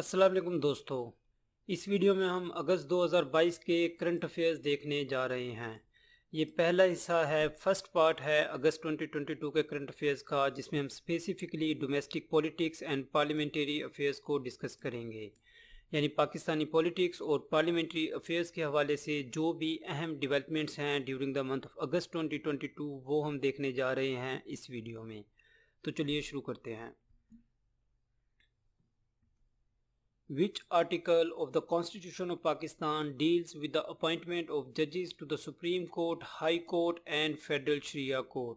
अस्सलाम वालेकुम दोस्तों इस वीडियो में हम अगस्त 2022 के करंट अफेयर्स देखने जा रहे हैं ये पहला हिस्सा है फर्स्ट पार्ट है अगस्त 2022 के करंट अफेयर्स का जिसमें हम specifically domestic politics and parliamentary affairs को डिस्कस करेंगे यानी पाकिस्तानी पॉलिटिक्स और पार्लियामेंट्री अफेयर्स के हवाले से जो भी अहम डिवेलपमेंट्स हैं during the month of August 2022 वो हम देखने जा रहे हैं इस वीडियो में तो चलिए शुरू करते हैं Which article of the Constitution of Pakistan deals with the appointment of judges to the Supreme Court, High Court and Federal Sharia Court?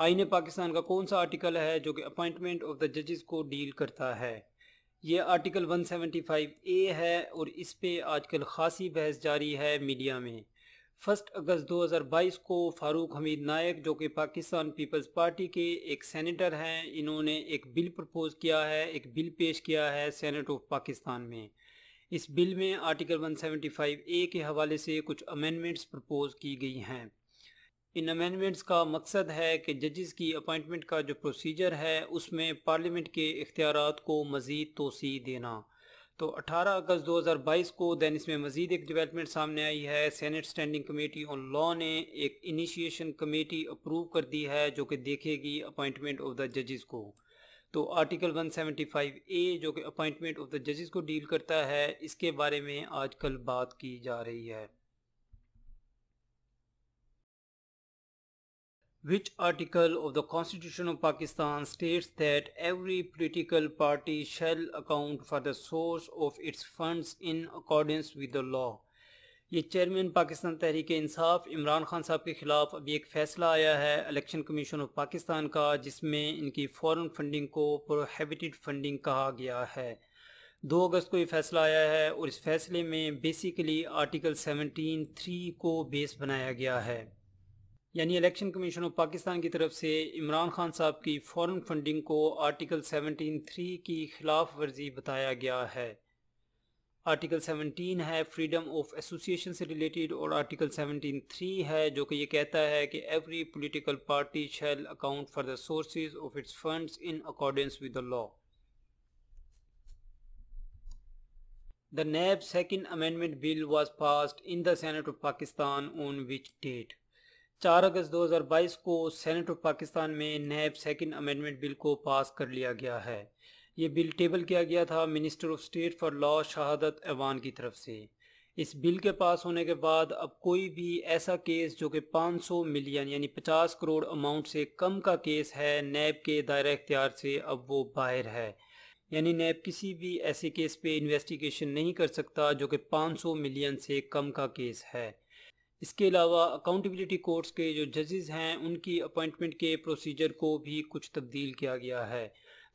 आइन पाकिस्तान का कौन सा आर्टिकल है जो कि अपॉइंटमेंट ऑफ द जजेस को डील करता है ये आर्टिकल 175 ए है और इस पे आजकल खासी बहस जारी है मीडिया में फर्स्ट अगस्त 2022 को फारूक हमीद नायक जो कि पाकिस्तान पीपल्स पार्टी के एक सेनेटर हैं इन्होंने एक बिल प्रपोज किया है एक बिल पेश किया है सेनेट ऑफ पाकिस्तान में इस बिल में आर्टिकल 175 ए के हवाले से कुछ अमेंडमेंट्स प्रपोज की गई हैं इन अमेंडमेंट्स का मकसद है कि जजेस की अपॉइंटमेंट का जो प्रोसीजर है उसमें पार्लियामेंट के इख्तियार को मज़ीद तोसी देना तो 18 अगस्त 2022 को दैन इसमें मज़ीद एक डिवेलपमेंट सामने आई है senate standing committee on law ने एक इनिशिएशन कमेटी अप्रूव कर दी है जो कि देखेगी अपॉइंटमेंट ऑफ द जजेस को तो आर्टिकल 175 ए जो कि अपॉइंटमेंट ऑफ द जजेस को डील करता है इसके बारे में आजकल बात की जा रही है Which article of the Constitution of Pakistan states that every political party shall account for the source of its funds in accordance with the law? ये चेयरमैन पाकिस्तान तहरीक इंसाफ इमरान खान साहब के ख़िलाफ़ अभी एक फ़ैसला आया है इलेक्शन कमीशन ऑफ पाकिस्तान का जिसमें इनकी फ़ॉरन फंडिंग को प्रोहिबिटेड फंडिंग कहा गया है दो अगस्त को ये फ़ैसला आया है और इस फैसले में बेसिकली आर्टिकल सेवनटीन थ्री को बेस बनाया गया है यानी इलेक्शन कमीशन ऑफ पाकिस्तान की तरफ से इमरान खान साहब की फॉरेन फंडिंग को आर्टिकल 17.3 की खिलाफ वर्जी बताया गया है आर्टिकल 17 है फ्रीडम ऑफ एसोसिएशन से रिलेटेड और आर्टिकल 17.3 है जो कि ये कहता है कि every political party shall account for the sources of its funds in accordance with the law The NAB Second Amendment Bill was passed in the Senate of Pakistan on which date? चार अगस्त 2022 को senate of Pakistan में नैब second amendment bill को पास कर लिया गया है ये bill table किया गया था minister of state for law Shahadat Awan की तरफ से इस बिल के पास होने के बाद अब कोई भी ऐसा केस जो कि 500 मिलियन यानी 50 करोड़ अमाउंट से कम का केस है नैब के दायरा अख्तियार से अब वो बाहर है यानी नैब किसी भी ऐसे केस पे इन्वेस्टिगेशन नहीं कर सकता जो कि 500 मिलियन से कम का केस है इसके अलावा अकाउंटेबिलिटी कोर्ट्स के जो जजेस हैं उनकी अपॉइंटमेंट के प्रोसीजर को भी कुछ तब्दील किया गया है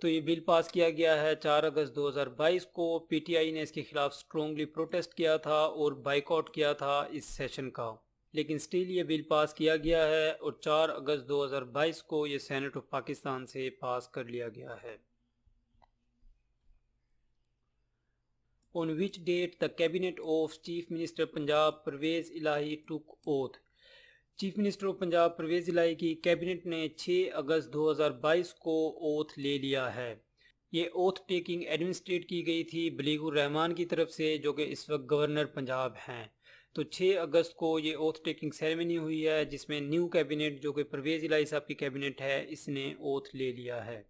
तो ये बिल पास किया गया है 4 अगस्त 2022 को पीटीआई ने इसके खिलाफ स्ट्रॉन्गली प्रोटेस्ट किया था और बाइकआउट किया था इस सेशन का लेकिन स्टिल ये बिल पास किया गया है और 4 अगस्त 2022 को ये सेनेट ऑफ पाकिस्तान से पास कर लिया गया है on which date the cabinet of Chief Minister Punjab Pervez Ilahi took oath. Chief minister of Punjab Pervez Elahi की कैबिनेट ने 6 अगस्त 2022 को ओथ ले लिया है ये ओथ टेकिंग एडमिनिस्ट्रेट की गई थी बलीगुर रहमान की तरफ से जो कि इस वक्त गवर्नर पंजाब हैं तो 6 अगस्त को ये ओथ टेकिंग सेरेमनी हुई है जिसमें न्यू कैबिनेट जो कि परवेज इलाही साहब की कैबिनेट है इसने ओथ ले लिया है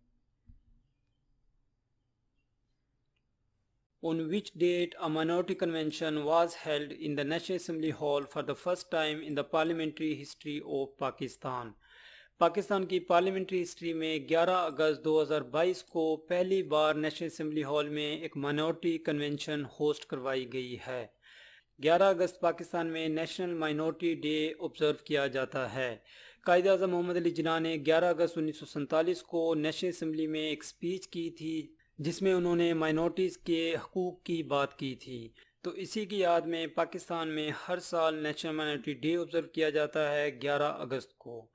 on which date a minority convention was held in the National Assembly Hall for the first time in the parliamentary history of Pakistan. Pakistan की पार्लियामेंट्री हिस्ट्री में 11 अगस्त 2022 को पहली बार नेशनल असम्बली हॉल में एक माइनॉरिटी कन्वेंशन होस्ट करवाई गई है 11 अगस्त पाकिस्तान में नेशनल माइनॉरिटी डे ऑब्जर्व किया जाता है कायद अजम मोहम्मद अली जिना ने 11 अगस्त 1947 को नेशनल असम्बली में एक स्पीच की थी जिसमें उन्होंने माइनॉरिटीज़ के हकूक़ की बात की थी तो इसी की याद में पाकिस्तान में हर साल नेशनल माइनॉरिटी डे ऑब्ज़र्व किया जाता है 11 अगस्त को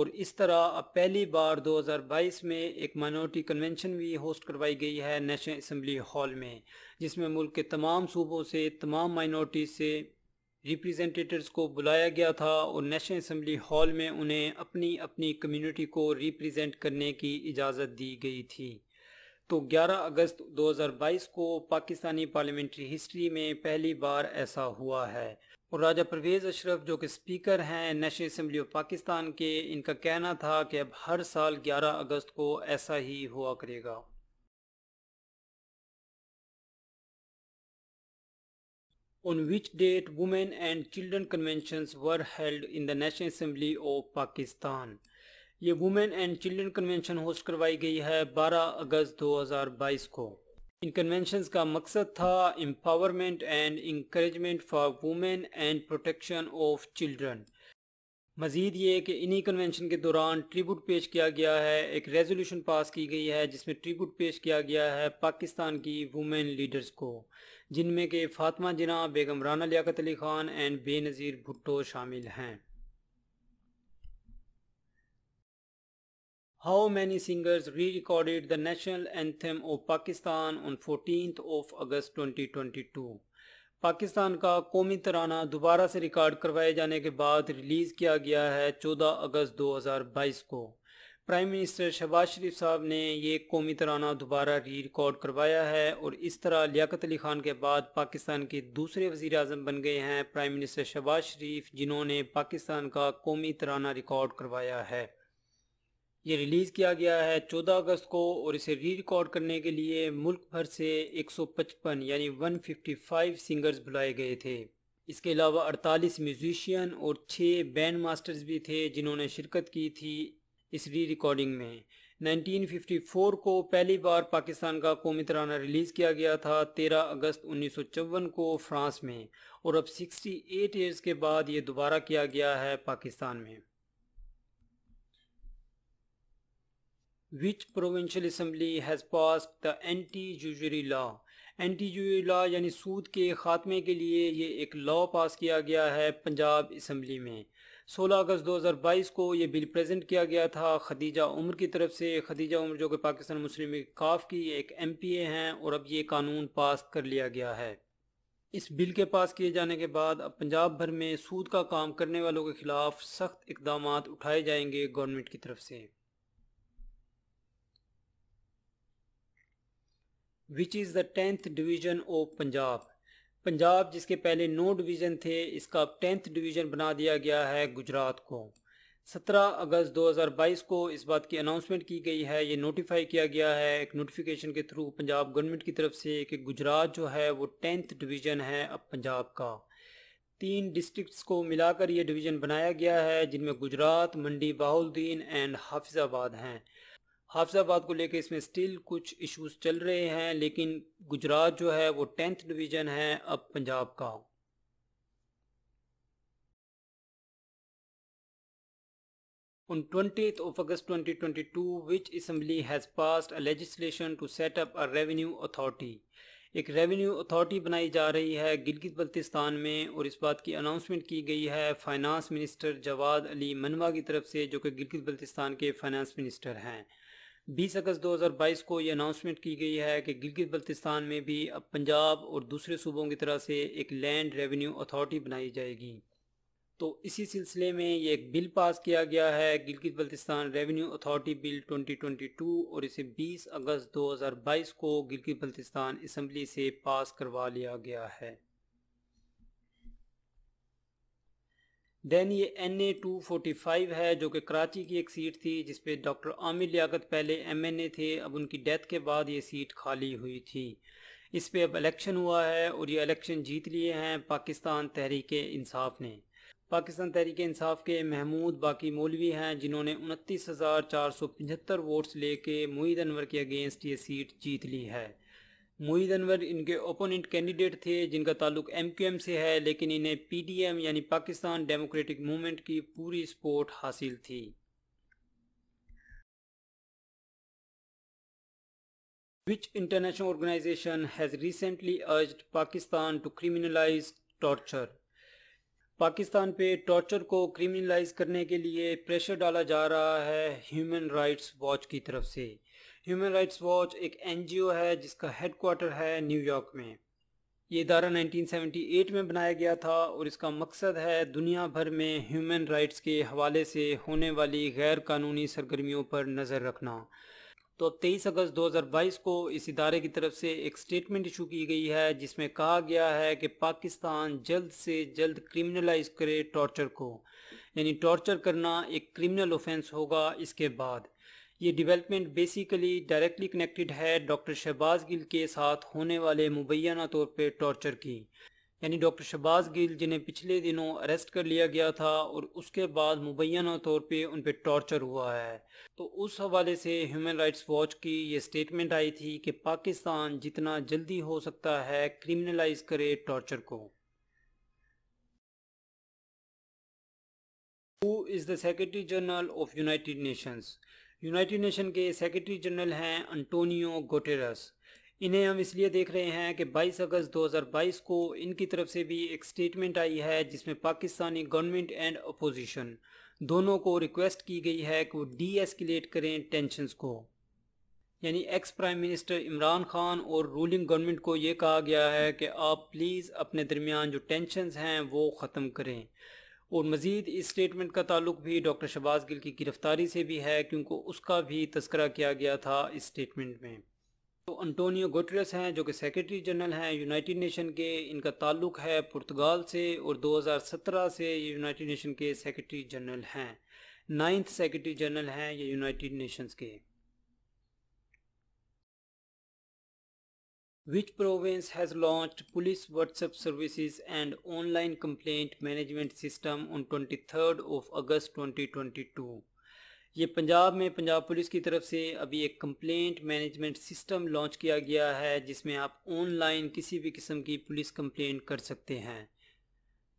और इस तरह अब पहली बार 2022 में एक माइनॉरिटी कन्वेंशन भी होस्ट करवाई गई है नेशनल असम्बली हॉल में जिसमें मुल्क के तमाम सूबों से तमाम माइनॉरिटी से रिप्रेजेंटेटर्स को बुलाया गया था और नेशनल असम्बली हॉल में उन्हें अपनी अपनी कम्यूनिटी को रिप्रजेंट करने की इजाज़त दी गई थी तो 11 अगस्त 2022 को पाकिस्तानी पार्लियामेंट्री हिस्ट्री में पहली बार ऐसा हुआ है और राजा परवेज़ अशरफ जो कि स्पीकर हैं नेशनल असम्बली ऑफ पाकिस्तान के इनका कहना था कि अब हर साल 11 अगस्त को ऐसा ही हुआ करेगा on which date women and children conventions were held in the national assembly of pakistan ये women and children convention host करवाई गई है 12 अगस्त 2022 को इन कन्वेंशन का मकसद था empowerment and encouragement for women and protection of children मजीद ये कि इन्हीं कन्वेंशन के दौरान ट्रिब्यूट पेश किया गया है एक रेजोल्यूशन पास की गई है जिसमें ट्रिब्यूट पेश किया गया है पाकिस्तान की वुमेन लीडर्स को जिनमें के फातमा जिना बेगम राना लियाकत अली खान एंड बेनज़ीर भुट्टो शामिल हैं How many singers re-recorded the national anthem of Pakistan on 14th twenty twenty two Pakistan का कौमी तराना दोबारा से रिकॉर्ड करवाए जाने के बाद रिलीज़ किया गया है चौदह अगस्त दो हज़ार बाईस को प्राइम मिनिस्टर शहबाज शरीफ साहब ने ये कौमी तराना दोबारा री रिकॉर्ड करवाया है और इस तरह लियाकत अली खान के बाद पाकिस्तान के दूसरे वज़ी अजम बन गए हैं प्राइम मिनिस्टर शहबाज शरीफ जिन्होंने पाकिस्तान का कौमी तराना रिकॉर्ड करवाया है ये रिलीज़ किया गया है 14 अगस्त को और इसे री रिकॉर्ड करने के लिए मुल्क भर से 155 यानी 155 सिंगर्स बुलाए गए थे इसके अलावा 48 म्यूजिशियन और 6 बैंड मास्टर्स भी थे जिन्होंने शिरकत की थी इस री रिकॉर्डिंग में 1954 को पहली बार पाकिस्तान का कौमी तराना रिलीज़ किया गया था 13 अगस्त उन्नीस को फ्रांस में और अब 68 एट ईयर्स के बाद ये दोबारा किया गया है पाकिस्तान में which provincial assembly has passed the anti-usury law anti usury law यानी सूद के खात्मे के लिए ये एक लॉ पास किया गया है पंजाब इसम्बली में 16 अगस्त 2022 को ये बिल प्रेजेंट किया गया था खदीजा उमर की तरफ से खदीजा उमर जो कि पाकिस्तान मुस्लिम काफ की एक एम पी ए हैं और अब ये कानून पास कर लिया गया है इस बिल के पास किए जाने के बाद अब पंजाब भर में सूद का काम करने वालों के खिलाफ सख्त इकदाम उठाए जाएंगे गवर्नमेंट की तरफ से which is the tenth division of Punjab Punjab जिसके पहले नौ डिवीज़न थे इसका अब टेंथ डिवीज़न बना दिया गया है गुजरात को 17 अगस्त 2022 को इस बात की अनाउंसमेंट की गई है ये नोटिफाई किया गया है एक नोटिफिकेशन के थ्रू पंजाब गवर्नमेंट की तरफ से कि गुजरात जो है वो टेंथ डिवीज़न है अब पंजाब का तीन डिस्ट्रिक्ट्स को मिलाकर ये डिवीज़न बनाया गया है जिनमें गुजरात मंडी बाहुलद्दीन एंड हाफिज़ाबाद हैं हाफजाबाद को लेकर इसमें स्टिल कुछ इश्यूज चल रहे हैं लेकिन गुजरात जो है वो टेंथ डिवीज़न है अब पंजाब का On 20th of August 2022, which assembly has passed a legislation to set up a revenue authority? एक revenue authority बनाई जा रही है गिलगित बल्तिस्तान में और इस बात की announcement की गई है finance minister जवाद अली मनवा की तरफ से जो कि गिलगित बल्तिस्तान के finance minister हैं 20 अगस्त 2022 को ये अनाउंसमेंट की गई है कि गिलगित बल्तिस्तान में भी अब पंजाब और दूसरे सूबों की तरह से एक लैंड रेवेन्यू अथॉरिटी बनाई जाएगी तो इसी सिलसिले में ये एक बिल पास किया गया है Gilgit Baltistan revenue authority bill 2022 और इसे 20 अगस्त 2022 को गिलगित बल्तिस्तान इसम्बली से पास करवा लिया गया है देन ये N A two forty five है जो कि कराची की एक सीट थी जिसपे डॉक्टर आमिर लियाकत पहले एम एन ए थे अब उनकी डेथ के बाद ये सीट खाली हुई थी इस पर अब इलेक्शन हुआ है और ये इलेक्शन जीत लिए हैं पाकिस्तान तहरीक इंसाफ ने पाकिस्तान तहरीक इंसाफ के महमूद बाकी मौलवी हैं जिन्होंने उनतीस हज़ार चार सौ पचहत्तर वोट्स लेके मुहीद अनवर के अगेंस्ट ये सीट जीत ली है मोहिद अनवर इनके ओपोनेंट कैंडिडेट थे जिनका ताल्लुक एमक्यूएम से है लेकिन इन्हें पीडीएम यानी पाकिस्तान डेमोक्रेटिक मूवमेंट की पूरी सपोर्ट हासिल थी which international organization has recently urged Pakistan to criminalize torture Pakistan पे टॉर्चर को क्रिमिनलाइज करने के लिए प्रेशर डाला जा रहा है ह्यूमन राइट्स वॉच की तरफ से ह्यूमन राइट्स वॉच एक एनजीओ है जिसका हेडक्वार्टर है न्यूयॉर्क में ये इदारा 1978 में बनाया गया था और इसका मकसद है दुनिया भर में ह्यूमन राइट्स के हवाले से होने वाली गैर कानूनी सरगर्मियों पर नज़र रखना तो अब तेईस अगस्त 2022 को इस इदारे की तरफ से एक स्टेटमेंट इशू की गई है जिसमें कहा गया है कि पाकिस्तान जल्द से जल्द क्रिमिनलाइज करे टॉर्चर को यानी टॉर्चर करना एक क्रिमिनल ऑफेंस होगा इसके बाद ये डेवलपमेंट बेसिकली डायरेक्टली कनेक्टेड है डॉक्टर शहबाज गिल के साथ होने वाले मुबैना तौर पे टॉर्चर की यानी डॉक्टर शहबाज गिल जिन्हें पिछले दिनों अरेस्ट कर लिया गया था और उसके बाद मुबैना तौर पे उन पर टॉर्चर हुआ है तो उस हवाले से ह्यूमन राइट्स वॉच की ये स्टेटमेंट आई थी कि पाकिस्तान जितना जल्दी हो सकता है क्रिमिनलाइज करे टॉर्चर को who is the secretary general of united nations united nation के सेक्रेटरी जनरल हैं अंटोनियो गोटेरस इन्हें हम इसलिए देख रहे हैं कि 22 अगस्त 2022 को इनकी तरफ से भी एक स्टेटमेंट आई है जिसमें पाकिस्तानी गवर्नमेंट एंड अपोजिशन दोनों को रिक्वेस्ट की गई है कि वो डी एस्केलेट करें टेंशन को यानी ex prime minister Imran Khan और रूलिंग गवर्नमेंट को ये कहा गया है कि आप प्लीज़ अपने दरमियान जो टेंशन हैं वो ख़त्म करें और मज़ीद इस स्टेटमेंट का ताल्लुक भी डॉक्टर शबाज गिल की गिरफ़्तारी से भी है क्योंकि उसका भी तस्करा किया गया था इस स्टेटमेंट में तो अंटोनियो गोटरस हैं जो कि सेक्रेटरी जनरल हैं यूनाइटेड नेशन के इनका ताल्लुक है पुर्तगाल से और 2017 से ये यूनाइटेड नेशन के सेक्रेटरी जनरल हैं नाइन्थ सेक्रेटरी जनरल हैं ये यूनाइटेड नेशंस के Which province has launched police WhatsApp services and online complaint management system on 23rd of August 2022? ये पंजाब में पंजाब पुलिस की तरफ से अभी एक कंप्लेंट मैनेजमेंट सिस्टम लॉन्च किया गया है जिसमें आप ऑनलाइन किसी भी किस्म की पुलिस कंप्लेंट कर सकते हैं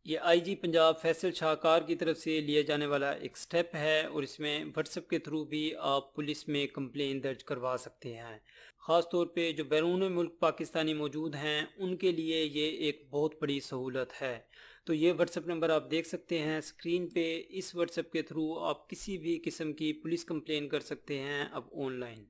ये आईजी पंजाब फैसल शाहकार की तरफ से लिया जाने वाला एक स्टेप है और इसमें व्हाट्सएप के थ्रू भी आप पुलिस में कंप्लेन दर्ज करवा सकते हैं ख़ास तौर पे जो बैरून मुल्क पाकिस्तानी मौजूद हैं उनके लिए ये एक बहुत बड़ी सहूलत है तो ये व्हाट्सएप नंबर आप देख सकते हैं स्क्रीन पे इस व्हाट्सएप के थ्रू आप किसी भी किस्म की पुलिस कंप्लेन कर सकते हैं अब online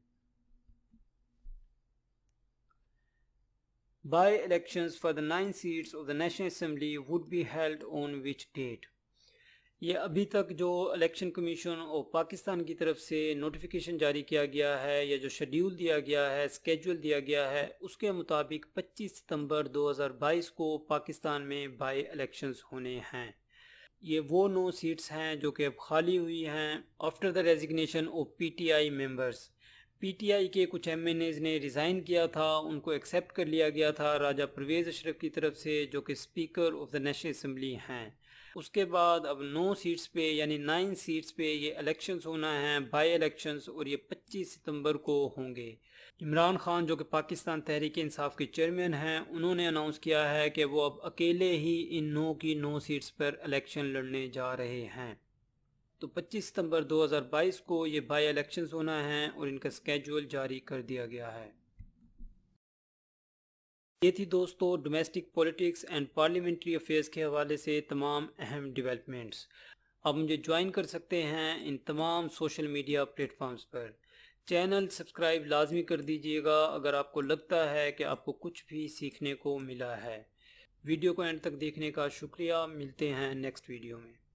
by-elections for the nine seats of the National Assembly would be held on which date? ये अभी तक जो इलेक्शन कमीशन ऑफ पाकिस्तान की तरफ से नोटिफिकेशन जारी किया गया है या जो शेड्यूल दिया गया है स्केड्यूल दिया गया है उसके मुताबिक 25 सितंबर 2022 को पाकिस्तान में बाई इलेक्शंस होने हैं ये वो नौ सीट्स हैं जो कि अब खाली हुई हैं after the resignation of PTI members PTI के कुछ एम ने रिज़ाइन किया था उनको एक्सेप्ट कर लिया गया था राजा परवेज़ अशरफ की तरफ से जो कि speaker of the national assembly हैं उसके बाद अब नौ सीट्स पे यानी नाइन सीट्स पे ये इलेक्शंस होना है बाई इलेक्शंस और ये 25 सितंबर को होंगे इमरान खान जो कि पाकिस्तान तहरीक इंसाफ के चेयरमैन हैं उन्होंने अनाउंस किया है कि वो अब अकेले ही इन नौ की नौ सीट्स पर इलेक्शन लड़ने जा रहे हैं तो 25 सितंबर 2022 को ये बाई इलेक्शंस होना है और इनका स्केड्यूल जारी कर दिया गया है ये थी दोस्तों domestic politics and parliamentary affairs के हवाले से तमाम अहम डेवलपमेंट्स आप मुझे ज्वाइन कर सकते हैं इन तमाम सोशल मीडिया प्लेटफॉर्म्स पर चैनल सब्सक्राइब लाजमी कर दीजिएगा अगर आपको लगता है कि आपको कुछ भी सीखने को मिला है वीडियो को एंड तक देखने का शुक्रिया मिलते हैं नेक्स्ट वीडियो में